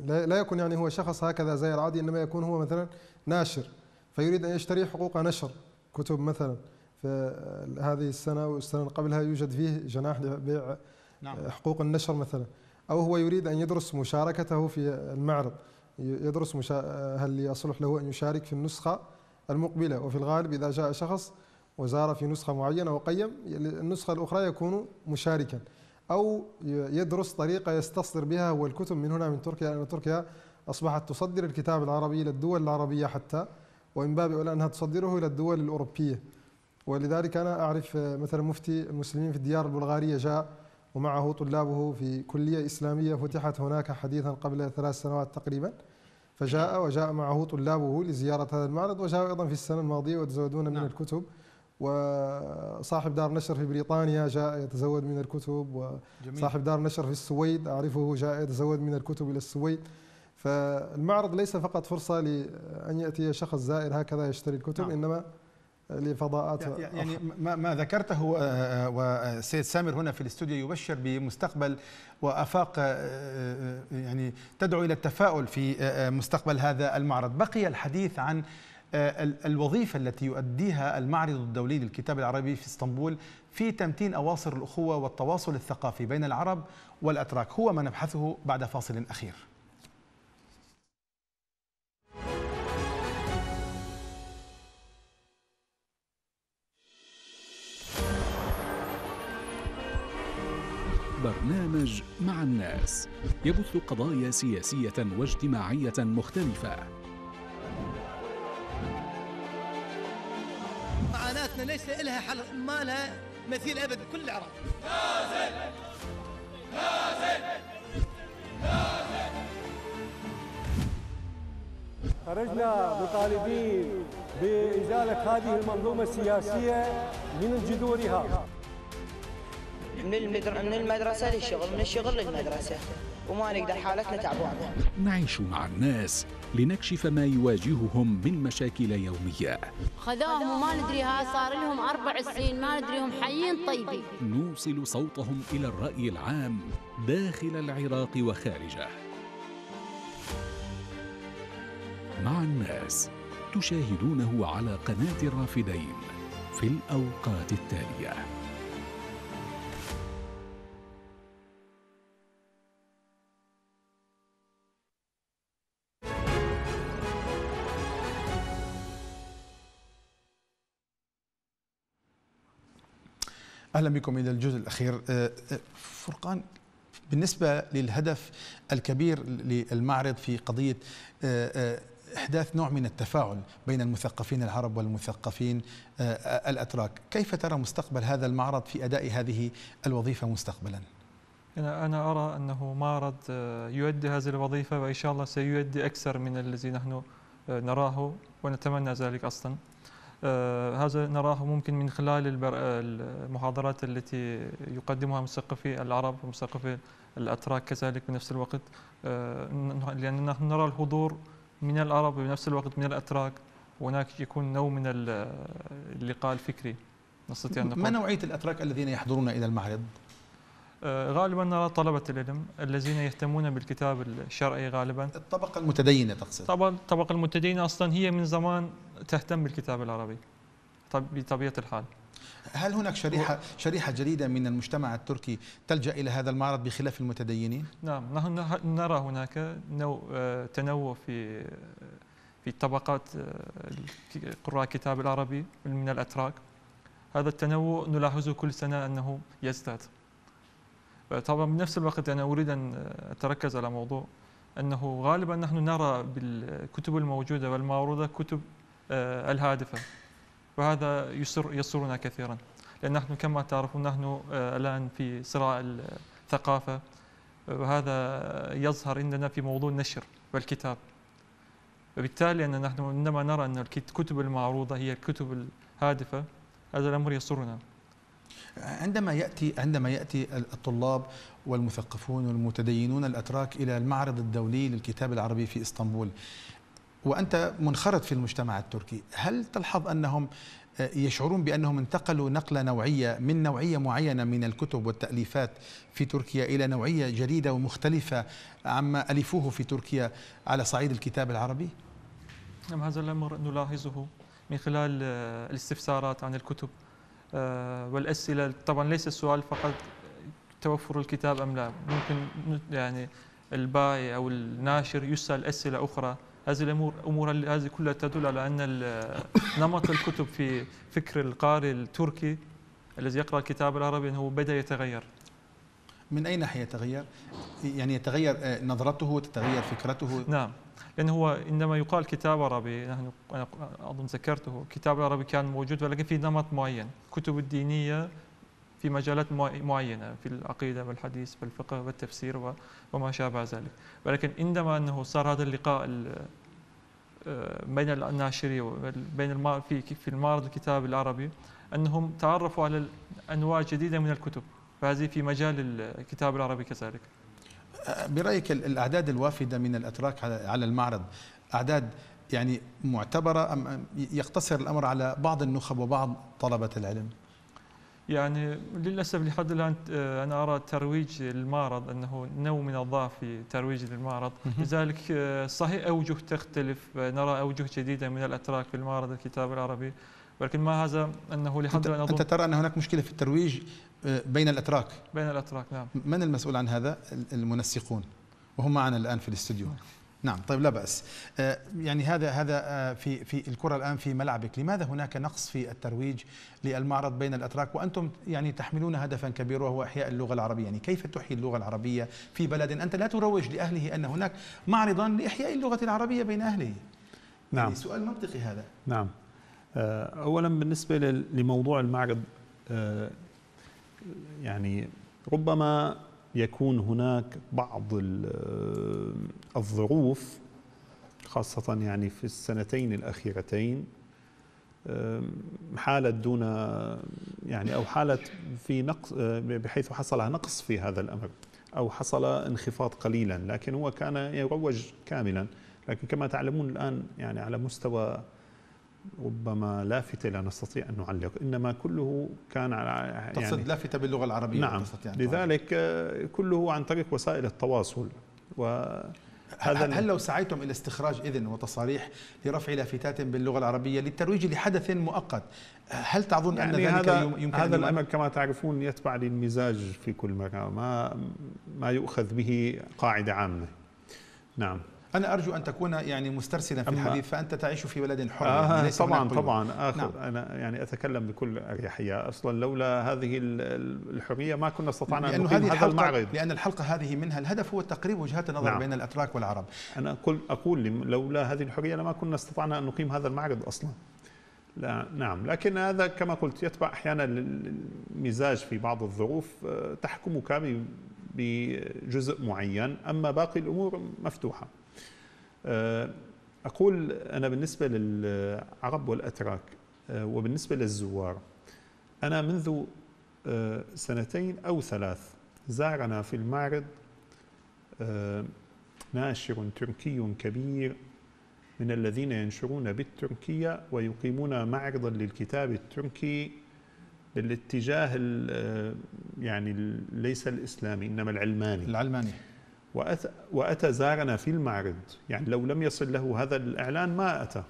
Speaker 4: آه، لا يكون يعني هو شخص هكذا زي العادي إنما يكون هو مثلا ناشر فيريد أن يشتري حقوق نشر كتب مثلا فهذه السنة والسنة قبلها يوجد فيه جناح لبيع آه، نعم. حقوق النشر مثلا أو هو يريد أن يدرس مشاركته في المعرض يدرس هل يصلح له أن يشارك في النسخة المقبلة وفي الغالب إذا جاء شخص وزارة في نسخة معينة وقيم النسخة الأخرى يكون مشاركا أو يدرس طريقة يستصدر بها هو الكتب من هنا من تركيا لأن تركيا أصبحت تصدر الكتاب العربي إلى الدول العربية حتى ومن باب أولى أنها تصدره إلى الدول الأوروبية ولذلك أنا أعرف مثلا مفتي المسلمين في الديار البلغارية جاء ومعه طلابه في كلية إسلامية فتحت هناك حديثا قبل ثلاث سنوات تقريبا فجاء وجاء معه طلابه لزيارة هذا المعرض وجاء أيضا في السنة الماضية ويتزودون من نعم. الكتب وصاحب دار نشر في بريطانيا جاء يتزود من الكتب وصاحب دار نشر في السويد أعرفه جاء يتزود من الكتب إلى السويد فالمعرض ليس فقط فرصة لأن يأتي شخص زائر هكذا يشتري الكتب نعم. إنما لفضاءات يعني
Speaker 1: ما, ما ذكرته آه، آه، والسيد آه، سامر هنا في الاستوديو يبشر بمستقبل وافاق يعني تدعو الى التفاؤل في مستقبل هذا المعرض بقي الحديث عن آه، الوظيفة التي يؤديها المعرض الدولي للكتاب العربي في اسطنبول في تمتين أواصر الأخوة والتواصل الثقافي بين العرب والأتراك هو ما نبحثه بعد فاصل أخير
Speaker 2: برنامج مع الناس يبث قضايا سياسية واجتماعية مختلفة
Speaker 1: حالتنا ليس لها حل ما لها مثيل ابد بكل العراق نازل نازل
Speaker 2: نازل خرجنا مطالبين بإزالة هذه المنظومة السياسية من جذورها من المدرسة للشغل من الشغل للمدرسة وما نقدر حالتنا تعبان نعيش مع الناس لنكشف ما يواجههم من مشاكل يومية
Speaker 5: خذوهم وما ندري ها صار لهم أربع سنين ما ندري هم حيين طيبين
Speaker 2: نوصل صوتهم إلى الرأي العام داخل العراق وخارجه مع الناس تشاهدونه على قناة الرافدين في الأوقات التالية
Speaker 1: اهلا بكم الى الجزء الاخير آه، آه، فرقان بالنسبه للهدف الكبير للمعرض في قضيه آه، احداث نوع من التفاعل بين المثقفين العرب والمثقفين الاتراك، كيف ترى مستقبل هذا المعرض في اداء هذه الوظيفه مستقبلا؟
Speaker 5: أنا أرى أنه معرض يؤدي هذه الوظيفة وإن شاء الله سيؤدي أكثر من الذي نحن نراه ونتمنى ذلك أصلا آه، هذا نراه ممكن من خلال آه، المحاضرات التي يقدمها مثقفي العرب ومثقفي الأتراك كذلك بنفس الوقت آه، لأن نحن نرى الحضور من العرب وبنفس الوقت من الأتراك هناك يكون نوع من اللقاء الفكري نستطيع أن نقول ما نوعية الأتراك الذين يحضرون إلى المعرض؟ آه، غالبا نرى طلبة العلم الذين يهتمون بالكتاب الشرعي غالبا الطبقة
Speaker 1: المتدينة تقصد
Speaker 5: طبعا الطبقة المتدينة أصلا هي من زمان تهتم بالكتاب العربي بطبيعة الحال
Speaker 1: هل هناك شريحة شريحة جديدة من المجتمع التركي تلجأ إلى هذا المعرض بخلاف المتدينين؟
Speaker 5: نعم نحن نرى هناك نوع آه، تنوع في في طبقات آه، قراء الكتاب العربي من الأتراك هذا التنوع نلاحظه كل سنة أنه يزداد طبعا بنفس الوقت أنا أريد أن أتركز على موضوع أنه غالبا نحن نرى بالكتب الموجودة والمعروضة كتب آه، الهادفة وهذا يسر يسرنا كثيرا لأن نحن كما تعرفون نحن آه، الآن في صراع الثقافة وهذا يظهر عندنا في موضوع النشر والكتاب وبالتالي أن نحن عندما نرى أن الكتب المعروضة هي الكتب الهادفة هذا الأمر يسرنا
Speaker 1: عندما ياتي عندما ياتي الطلاب والمثقفون والمتدينون الاتراك الى المعرض الدولي للكتاب العربي في اسطنبول وانت منخرط في المجتمع التركي، هل تلحظ انهم آه، يشعرون بانهم انتقلوا نقله نوعيه من نوعيه معينه من الكتب والتاليفات في تركيا الى نوعيه جديده ومختلفه عما الفوه في تركيا على صعيد الكتاب العربي؟
Speaker 5: نعم هذا الامر نلاحظه من خلال آه، الاستفسارات عن الكتب آه، والأسئلة طبعا ليس السؤال فقط توفر الكتاب أم لا ممكن يعني البائع أو الناشر يسأل أسئلة أخرى هذه الأمور أمور هذه كلها تدل على أن نمط الكتب في فكر القارئ التركي الذي يقرأ الكتاب العربي أنه بدأ يتغير
Speaker 1: من أي ناحية يتغير؟ يعني يتغير آه، نظرته وتتغير فكرته
Speaker 5: نعم لأنه هو إنما يقال كتاب عربي نحن أنا أظن ذكرته كتاب العربي كان موجود ولكن في نمط معين كتب الدينية في مجالات معينة في العقيدة والحديث والفقه والتفسير وما شابه ذلك ولكن عندما أنه صار هذا اللقاء آه، بين الناشرية بين في في المعرض الكتاب العربي أنهم تعرفوا على أنواع جديدة من الكتب فهذه في مجال الكتاب العربي كذلك
Speaker 1: برايك الاعداد الوافده من الاتراك على المعرض اعداد يعني معتبره ام يقتصر الامر على بعض النخب وبعض طلبه العلم؟
Speaker 5: يعني للاسف لحد الان انا ارى ترويج المعرض انه نوع من الضعف في ترويج المعرض، لذلك آه، صحيح اوجه تختلف آه، نرى اوجه جديده من الاتراك في المعرض الكتاب العربي ولكن ما هذا انه لحد الان انت ترى
Speaker 1: ان هناك مشكله في الترويج بين الاتراك
Speaker 5: بين الاتراك نعم من المسؤول عن
Speaker 1: هذا المنسقون وهم معنا الان في الاستوديو نعم طيب لا باس آه، يعني هذا هذا آه، في في الكره الان في ملعبك لماذا هناك نقص في الترويج للمعرض بين الاتراك وانتم يعني تحملون هدفا كبيرا وهو احياء اللغه العربيه يعني كيف تحيي اللغه العربيه في بلد انت لا تروج لاهله ان هناك معرضا لاحياء اللغه العربيه بين اهله يعني نعم يعني سؤال منطقي هذا
Speaker 3: نعم آه، اولا بالنسبه لموضوع المعرض يعني ربما يكون هناك بعض الظروف خاصة يعني في السنتين الأخيرتين حالت دون يعني أو حالت في نقص بحيث حصل نقص في هذا الأمر أو حصل انخفاض قليلا لكن هو كان يروج كاملا لكن كما تعلمون الآن يعني على مستوى ربما لافتة لا نستطيع أن نعلق إنما كله كان على يعني تقصد
Speaker 1: لافتة باللغة العربية نعم تستطيع
Speaker 3: لذلك آه، كله
Speaker 1: عن طريق وسائل التواصل و هذا هل لو سعيتم إلى استخراج إذن وتصاريح لرفع لافتات باللغة العربية للترويج لحدث مؤقت هل تعظن يعني أن ذلك هذا يمكن هذا الأمر
Speaker 3: كما تعرفون يتبع للمزاج في كل مرة ما, ما يؤخذ به قاعدة عامة نعم
Speaker 1: أنا أرجو أن تكون يعني مسترسلا في الحديث فأنت تعيش في بلد حر آه طبعا طبعا آخر نعم.
Speaker 3: أنا يعني أتكلم بكل أريحية أصلا لولا هذه الحرية ما كنا استطعنا أن نقيم هذا المعرض لأن
Speaker 1: الحلقة هذه منها الهدف هو تقريب وجهات النظر نعم. بين الأتراك والعرب أنا
Speaker 3: أقول, أقول لولا هذه الحرية لما كنا استطعنا أن نقيم هذا المعرض أصلا لا نعم لكن هذا كما قلت يتبع احيانا المزاج في بعض الظروف آه، تحكمك بجزء معين اما باقي الامور مفتوحه آه، أقول أنا بالنسبة للعرب والأتراك آه، وبالنسبة للزوار أنا منذ آه، سنتين أو ثلاث زارنا في المعرض ناشر تركي كبير من الذين ينشرون بالتركية ويقيمون معرضا للكتاب التركي بالاتجاه يعني ليس الإسلامي إنما العلماني العلماني وأتى زارنا في المعرض يعني لو لم يصل له هذا الإعلان ما أتى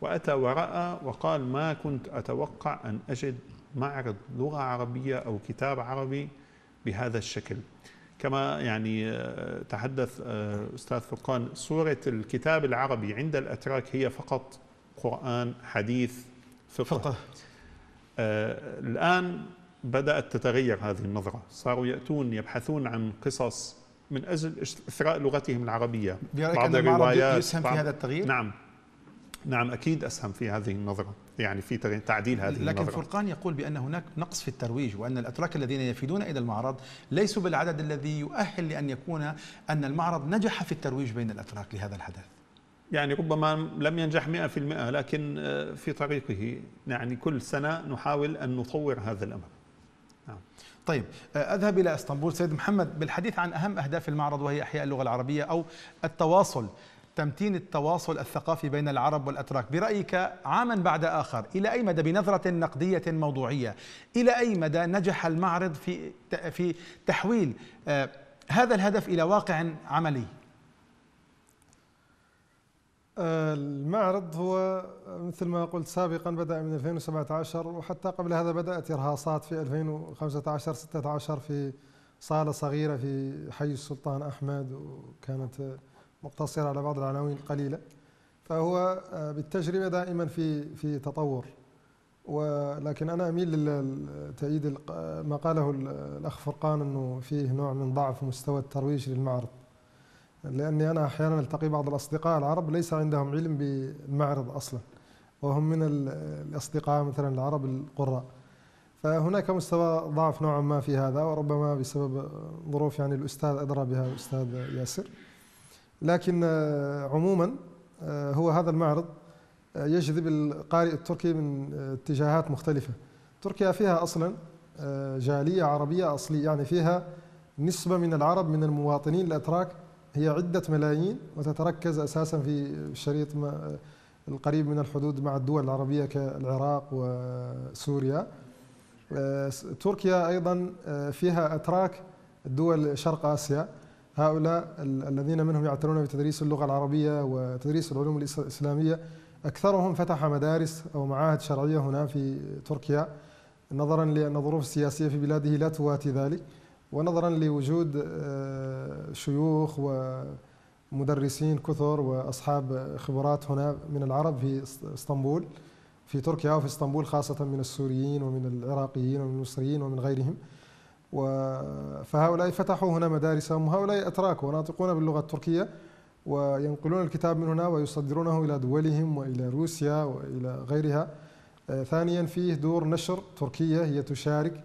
Speaker 3: وأتى ورأى وقال ما كنت أتوقع أن أجد معرض لغة عربية أو كتاب عربي بهذا الشكل كما يعني آه، تحدث آه، أستاذ فرقان صورة الكتاب العربي عند الأتراك هي فقط قرآن حديث فقه, فقه. آه الآن بدأت تتغير هذه النظرة صاروا يأتون يبحثون عن قصص من اجل اثراء لغتهم العربيه برايك بعض أن الروايات يسهم في هذا التغيير؟ نعم نعم اكيد اسهم في هذه النظره يعني في تعديل هذه لكن النظره لكن
Speaker 1: فرقان يقول بان هناك نقص في الترويج وان الاتراك الذين يفيدون الى المعرض ليسوا بالعدد الذي يؤهل لان يكون ان المعرض نجح في الترويج بين الاتراك لهذا الحدث يعني
Speaker 3: ربما لم ينجح 100% لكن آه، في طريقه يعني كل سنه نحاول
Speaker 1: ان نطور هذا الامر نعم طيب آه، أذهب إلى أسطنبول سيد محمد بالحديث عن أهم أهداف المعرض وهي إحياء اللغة العربية أو التواصل تمتين التواصل الثقافي بين العرب والأتراك برأيك عاما بعد آخر إلى أي مدى بنظرة نقدية موضوعية إلى أي مدى نجح المعرض في في تحويل آه، هذا الهدف إلى واقع عملي
Speaker 4: المعرض هو مثل ما قلت سابقا بدأ من 2017 وحتى قبل هذا بدأت إرهاصات في 2015-16 في صالة صغيرة في حي السلطان أحمد وكانت مقتصرة على بعض العناوين القليلة فهو بالتجربة دائما في في تطور ولكن أنا أميل لتأييد ما قاله الأخ فرقان أنه فيه نوع من ضعف مستوى الترويج للمعرض لأني أنا أحيانا ألتقي بعض الأصدقاء العرب ليس عندهم علم بالمعرض أصلا وهم من الأصدقاء مثلا العرب القراء فهناك مستوى ضعف نوعا ما في هذا وربما بسبب ظروف يعني الأستاذ أدرى بها الأستاذ ياسر لكن آه، عموما آه، هو هذا المعرض آه، يجذب القارئ التركي من اتجاهات مختلفة تركيا فيها أصلا جالية عربية أصلية يعني فيها نسبة من العرب من المواطنين الأتراك هي عدة ملايين وتتركز أساسا في الشريط القريب من الحدود مع الدول العربية كالعراق وسوريا تركيا أيضا آه، فيها أتراك دول شرق آسيا هؤلاء الذين منهم يعتنون بتدريس اللغة العربية وتدريس العلوم الإسلامية أكثرهم فتح مدارس أو معاهد شرعية هنا في تركيا نظرا لأن الظروف السياسية في بلاده لا تواتي ذلك ونظرا لوجود آه، شيوخ ومدرسين كثر واصحاب خبرات هنا من العرب في اسطنبول في تركيا وفي اسطنبول خاصه من السوريين ومن العراقيين ومن المصريين ومن غيرهم فهؤلاء فتحوا هنا مدارسهم وهؤلاء اتراك وناطقون باللغه التركيه وينقلون الكتاب من هنا ويصدرونه الى دولهم والى روسيا والى غيرها آه، ثانيا فيه دور نشر تركيه هي تشارك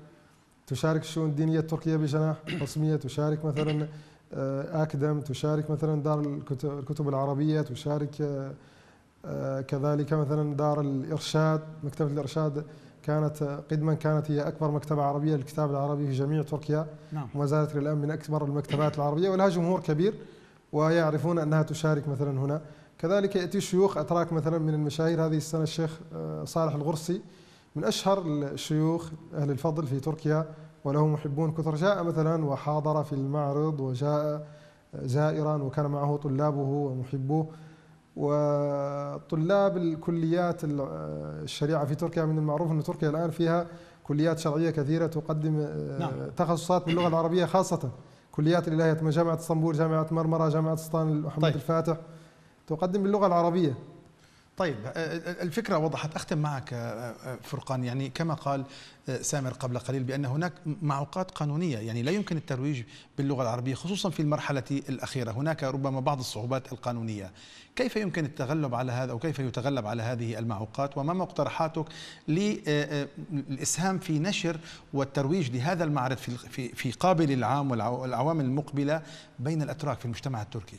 Speaker 4: تشارك الشؤون الدينيه التركيه بجناح رسميه تشارك مثلا آه، اكدم تشارك مثلا دار الكتب العربيه تشارك آه، آه، كذلك مثلا دار الارشاد مكتبه الارشاد كانت قدما كانت هي اكبر مكتبه عربيه للكتاب العربي في جميع تركيا نعم. وما زالت الان من اكبر المكتبات العربيه ولها جمهور كبير ويعرفون انها تشارك مثلا هنا كذلك ياتي شيوخ اتراك مثلا من المشاهير هذه السنه الشيخ صالح الغرسي من اشهر الشيوخ اهل الفضل في تركيا وله محبون كثر جاء مثلا وحاضر في المعرض وجاء زائرا وكان معه طلابه ومحبوه وطلاب الكليات الشريعة في تركيا من المعروف أن تركيا الآن فيها كليات شرعية كثيرة تقدم آه، نعم. تخصصات باللغة العربية خاصة كليات الإلهية جامعة اسطنبول جامعة مرمرة جامعة سلطان محمد طيب. الفاتح تقدم باللغة العربية
Speaker 1: طيب الفكرة وضحت أختم معك فرقان يعني كما قال سامر قبل قليل بأن هناك معوقات قانونية يعني لا يمكن الترويج باللغة العربية خصوصا في المرحلة الأخيرة هناك ربما بعض الصعوبات القانونية كيف يمكن التغلب على هذا أو كيف يتغلب على هذه المعوقات وما مقترحاتك للإسهام في نشر والترويج لهذا المعرض في قابل العام والعوام المقبلة بين الأتراك في المجتمع التركي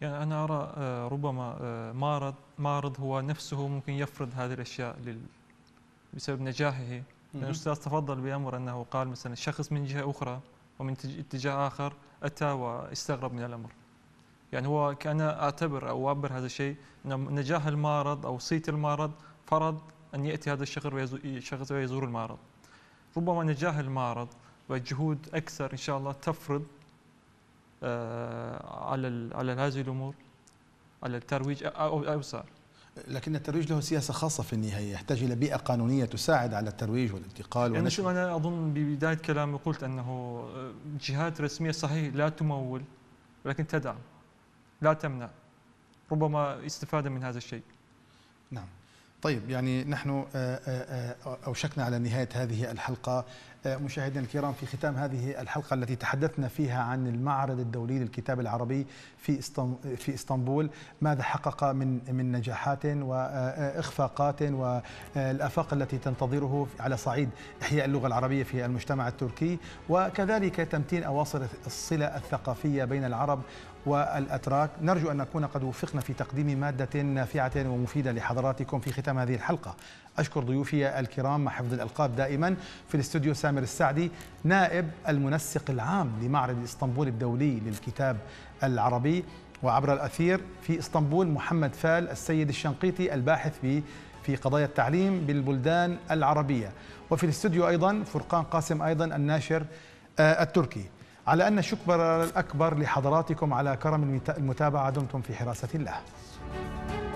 Speaker 5: يعني أنا أرى آه، ربما آه، معرض معرض هو نفسه ممكن يفرض هذه الأشياء لل بسبب نجاحه يعني الأستاذ تفضل بأمر أنه قال مثلا الشخص من جهة أخرى ومن اتجاه آخر أتى واستغرب من الأمر يعني هو كان أعتبر أو أعبر هذا الشيء أن نجاح المعرض أو صيت المعرض فرض أن يأتي هذا الشخص ويزور المعرض ربما نجاح المعرض وجهود أكثر إن شاء الله تفرض آه، على على هذه الامور على الترويج اوسع
Speaker 1: لكن الترويج له سياسه خاصه في النهايه يحتاج الى بيئه قانونيه تساعد على الترويج والانتقال يعني شو
Speaker 5: انا اظن ببدايه كلامي قلت انه آه، جهات رسميه صحيح لا تمول ولكن تدعم لا تمنع ربما استفاده من هذا الشيء
Speaker 1: نعم طيب يعني نحن آه، أوشكنا على نهاية هذه الحلقة آه، مشاهدينا الكرام في ختام هذه الحلقة التي تحدثنا فيها عن المعرض الدولي للكتاب العربي في في اسطنبول ماذا حقق من من نجاحات واخفاقات آه، والافاق آه، التي تنتظره على صعيد احياء اللغة العربية في المجتمع التركي وكذلك تمتين اواصر الصلة الثقافية بين العرب والأتراك نرجو أن نكون قد وفقنا في تقديم مادة نافعة ومفيدة لحضراتكم في ختام هذه الحلقة أشكر ضيوفي الكرام مع حفظ الألقاب دائما في الاستوديو سامر السعدي نائب المنسق العام لمعرض اسطنبول الدولي للكتاب العربي وعبر الأثير في اسطنبول محمد فال السيد الشنقيطي الباحث في في قضايا التعليم بالبلدان العربية وفي الاستوديو أيضا فرقان قاسم أيضا الناشر آه، التركي على أن الشكر الأكبر لحضراتكم على كرم المتابعة دمتم في حراسة الله